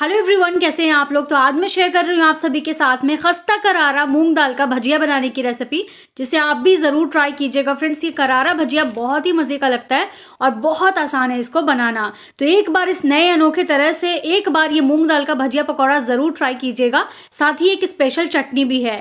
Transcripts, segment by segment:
hello everyone कैसे हैं आप लोग तो आज मैं शेयर कर रही हूँ आप सभी के साथ में खस्ता करारा मूंग दाल का भजिया बनाने की रेसिपी जिसे आप भी ज़रूर ट्राई कीजिएगा फ्रेंड्स ये करारा भजिया बहुत ही मज़े का लगता है और बहुत आसान है इसको बनाना तो एक बार इस नए अनोखे तरह से एक बार ये मूंग दाल का भजिया पकौड़ा ज़रूर ट्राई कीजिएगा साथ ही एक स्पेशल चटनी भी है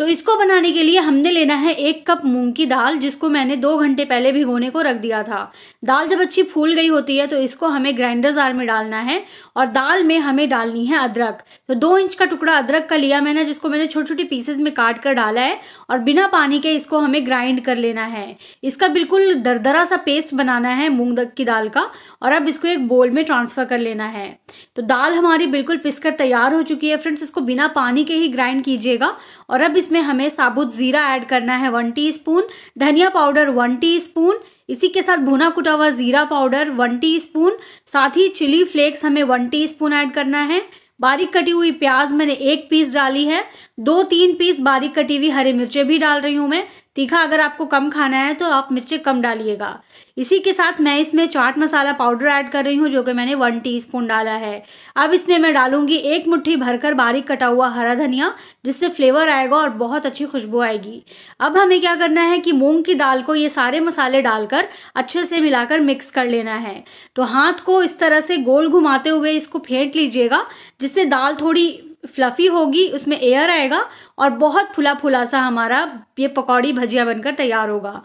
तो इसको बनाने के लिए हमने लेना है एक कप मूंग की दाल जिसको मैंने दो घंटे पहले भिगोने को रख दिया था दाल जब अच्छी फूल गई होती है तो इसको हमें ग्राइंडर जार में डालना है और दाल में हमें डालनी है अदरक तो दो इंच का टुकड़ा अदरक का लिया मैंने जिसको मैंने छोटे छोटे पीसेस में काट कर डाला है और बिना पानी के इसको हमें ग्राइंड कर लेना है इसका बिल्कुल दरदरा सा पेस्ट बनाना है मूंग की दाल का और अब इसको एक बोल में ट्रांसफ़र कर लेना है तो दाल हमारी बिल्कुल पिसकर तैयार हो चुकी है फ्रेंड्स इसको बिना पानी के ही ग्राइंड कीजिएगा और अब इस इसमें हमें साबुत ज़ीरा ऐड करना है वन टीस्पून धनिया पाउडर वन टीस्पून इसी के साथ भुना कुटा हुआ ज़ीरा पाउडर वन टीस्पून साथ ही चिली फ्लेक्स हमें वन टीस्पून ऐड करना है बारीक कटी हुई प्याज मैंने एक पीस डाली है दो तीन पीस बारीक कटी हुई हरी मिर्चें भी डाल रही हूँ मैं तीखा अगर आपको कम खाना है तो आप मिर्चें कम डालिएगा इसी के साथ मैं इसमें चाट मसाला पाउडर ऐड कर रही हूँ जो कि मैंने वन टीस्पून डाला है अब इसमें मैं डालूंगी एक मुट्ठी भरकर बारीक कटा हुआ हरा धनिया जिससे फ्लेवर आएगा और बहुत अच्छी खुशबू आएगी अब हमें क्या करना है कि मूंग की दाल को ये सारे मसाले डालकर अच्छे से मिलाकर मिक्स कर लेना है तो हाथ को इस तरह से गोल घुमाते हुए इसको फेंट लीजिएगा जिससे दाल थोड़ी फ्लफ़ी होगी उसमें एयर आएगा और बहुत फुला फुला सा हमारा ये पकौड़ी भजिया बनकर तैयार होगा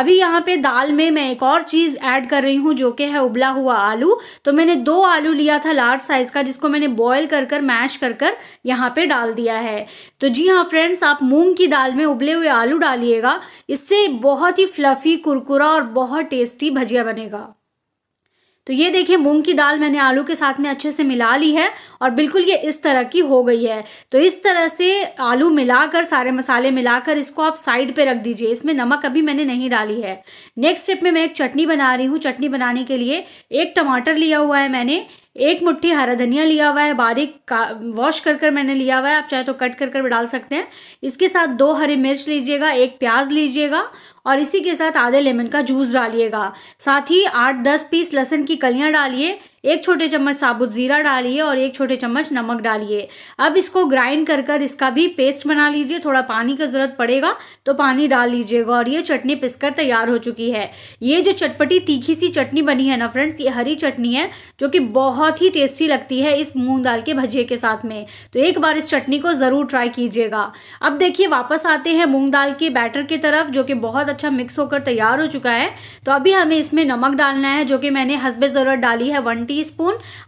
अभी यहाँ पे दाल में मैं एक और चीज़ ऐड कर रही हूँ जो कि है उबला हुआ आलू तो मैंने दो आलू लिया था लार्ज साइज़ का जिसको मैंने बॉयल कर कर मैश कर कर यहाँ पर डाल दिया है तो जी हाँ फ्रेंड्स आप मूंग की दाल में उबले हुए आलू डालिएगा इससे बहुत ही फ्लफ़ी कुरकुरा और बहुत टेस्टी भजिया बनेगा तो ये देखिए मूंग की दाल मैंने आलू के साथ में अच्छे से मिला ली है और बिल्कुल ये इस तरह की हो गई है तो इस तरह से आलू मिलाकर सारे मसाले मिलाकर इसको आप साइड पे रख दीजिए इसमें नमक अभी मैंने नहीं डाली है नेक्स्ट स्टेप में मैं एक चटनी बना रही हूँ चटनी बनाने के लिए एक टमाटर लिया हुआ है मैंने एक मुट्ठी हरा धनिया लिया हुआ है बारीक का वॉश कर कर मैंने लिया हुआ है आप चाहे तो कट कर कर डाल सकते हैं इसके साथ दो हरी मिर्च लीजिएगा एक प्याज लीजिएगा और इसी के साथ आधे लेमन का जूस डालिएगा साथ ही आठ दस पीस लहसन की कलियाँ डालिए एक छोटे चम्मच साबुत ज़ीरा डालिए और एक छोटे चम्मच नमक डालिए अब इसको ग्राइंड कर कर इसका भी पेस्ट बना लीजिए थोड़ा पानी का ज़रूरत पड़ेगा तो पानी डाल लीजिएगा और ये चटनी पिसकर तैयार हो चुकी है ये जो चटपटी तीखी सी चटनी बनी है ना फ्रेंड्स ये हरी चटनी है जो कि बहुत ही टेस्टी लगती है इस मूंग दाल के भजिए के साथ में तो एक बार इस चटनी को ज़रूर ट्राई कीजिएगा अब देखिए वापस आते हैं मूंग दाल के बैटर की तरफ जो कि बहुत अच्छा मिक्स होकर तैयार हो चुका है तो अभी हमें इसमें नमक डालना है जो कि मैंने हंसबे ज़रूरत डाली है वन टी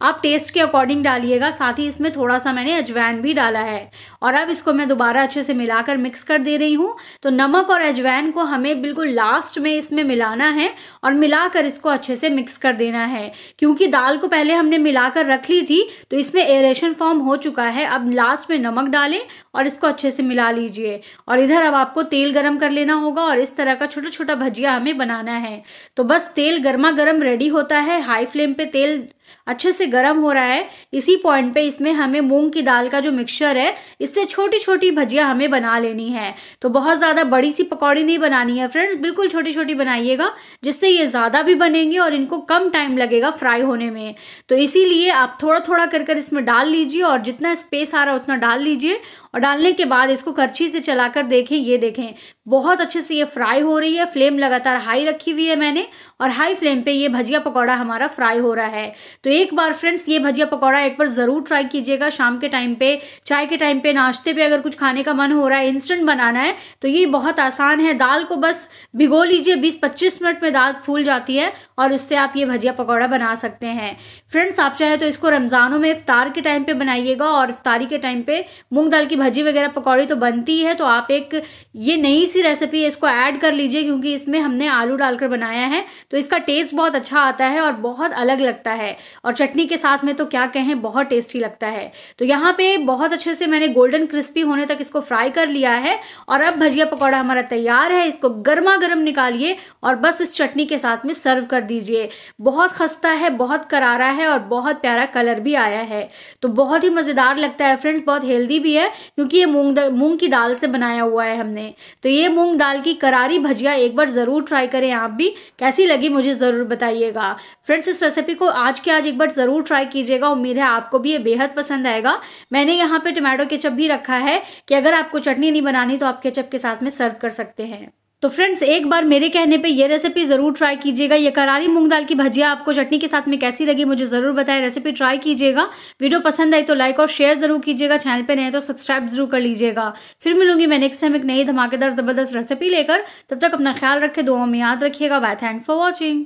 आप टेस्ट के अकॉर्डिंग डालिएगा साथ ही इसमें थोड़ा सा मैंने अजवैन भी डाला है और अब इसको मैं दोबारा अच्छे से मिलाकर मिक्स कर दे रही हूँ तो नमक और अजवैन को हमें बिल्कुल लास्ट में इसमें मिलाना है और मिलाकर इसको अच्छे से मिक्स कर देना है क्योंकि दाल को पहले हमने मिलाकर रख ली थी तो इसमें एरेशन फॉर्म हो चुका है अब लास्ट में नमक डालें और इसको अच्छे से मिला लीजिए और इधर अब आपको तेल गरम कर लेना होगा और इस तरह का छोटा छोटा भजिया हमें बनाना है तो बस तेल गर्मा गर्म रेडी होता है हाई फ्लेम पे तेल अच्छे से गर्म हो रहा है इसी पॉइंट पे इसमें हमें मूंग की दाल का जो मिक्सचर है इससे छोटी छोटी भजिया हमें बना लेनी है तो बहुत ज़्यादा बड़ी सी पकौड़ी नहीं बनानी है फ्रेंड्स बिल्कुल छोटी छोटी बनाइएगा जिससे ये ज़्यादा भी बनेंगे और इनको कम टाइम लगेगा फ्राई होने में तो इसीलिए आप थोड़ा थोड़ा कर कर इसमें डाल लीजिए और जितना स्पेस आ रहा है उतना डाल लीजिए और डालने के बाद इसको करछी से चलाकर देखें ये देखें बहुत अच्छे से ये फ्राई हो रही है फ्लेम लगातार हाई रखी हुई है मैंने और हाई फ्लेम पे ये भजिया पकौड़ा हमारा फ्राई हो रहा है तो एक बार फ्रेंड्स ये भजिया पकौड़ा एक बार ज़रूर ट्राई कीजिएगा शाम के टाइम पे चाय के टाइम पे नाश्ते पे अगर कुछ खाने का मन हो रहा है इंस्टेंट बनाना है तो ये बहुत आसान है दाल को बस भिगो लीजिए बीस पच्चीस मिनट में दाल फूल जाती है और उससे आप ये भजिया पकौड़ा बना सकते हैं फ्रेंड्स आप चाहे तो इसको रमज़ानों में इफ़ार के टाइम पर बनाइएगा और इफ्तारी के टाइम पर मूँग दाल की भजी वगैरह पकौड़ी तो बनती है तो आप एक ये नई सी रेसिपी इसको ऐड कर लीजिए क्योंकि इसमें हमने आलू डालकर बनाया है तो इसका टेस्ट बहुत अच्छा आता है और बहुत अलग लगता है और चटनी के साथ में तो क्या कहें बहुत टेस्टी लगता है तो यहाँ पे बहुत अच्छे से मैंने गोल्डन क्रिस्पी होने तक इसको फ्राई कर लिया है और अब भजिया पकौड़ा हमारा तैयार है इसको गर्मा गर्म निकालिए और बस इस चटनी के साथ में सर्व कर दीजिए बहुत खस्ता है बहुत करारा है और बहुत प्यारा कलर भी आया है तो बहुत ही मज़ेदार लगता है फ्रेंड्स बहुत हेल्दी भी है क्योंकि ये मूंग मूंग की दाल से बनाया हुआ है हमने तो ये मूंग दाल की करारी भजिया एक बार ज़रूर ट्राई करें आप भी कैसी लगी मुझे ज़रूर बताइएगा फ्रेंड्स इस रेसिपी को आज के आज एक बार ज़रूर ट्राई कीजिएगा उम्मीद है आपको भी ये बेहद पसंद आएगा मैंने यहाँ पे टमाटो केचप भी रखा है कि अगर आपको चटनी नहीं बनानी तो आप केचप के साथ में सर्व कर सकते हैं तो फ्रेंड्स एक बार मेरे कहने पे ये रेसिपी ज़रूर ट्राई कीजिएगा ये करारी मूंग दाल की भजिया आपको चटनी के साथ में कैसी लगी मुझे ज़रूर बताएं रेसिपी ट्राई कीजिएगा वीडियो पसंद आई तो लाइक और शेयर ज़रूर कीजिएगा चैनल पे नए तो सब्सक्राइब ज़रूर कर लीजिएगा फिर मिलूंगी मैं नेक्स्ट टाइम एक नई धमाकेदार ज़बरदस्त रेसिपी लेकर तब तक अपना ख्याल रखे दो में याद रखिएगा बाय थैंक्स फॉर वॉचिंग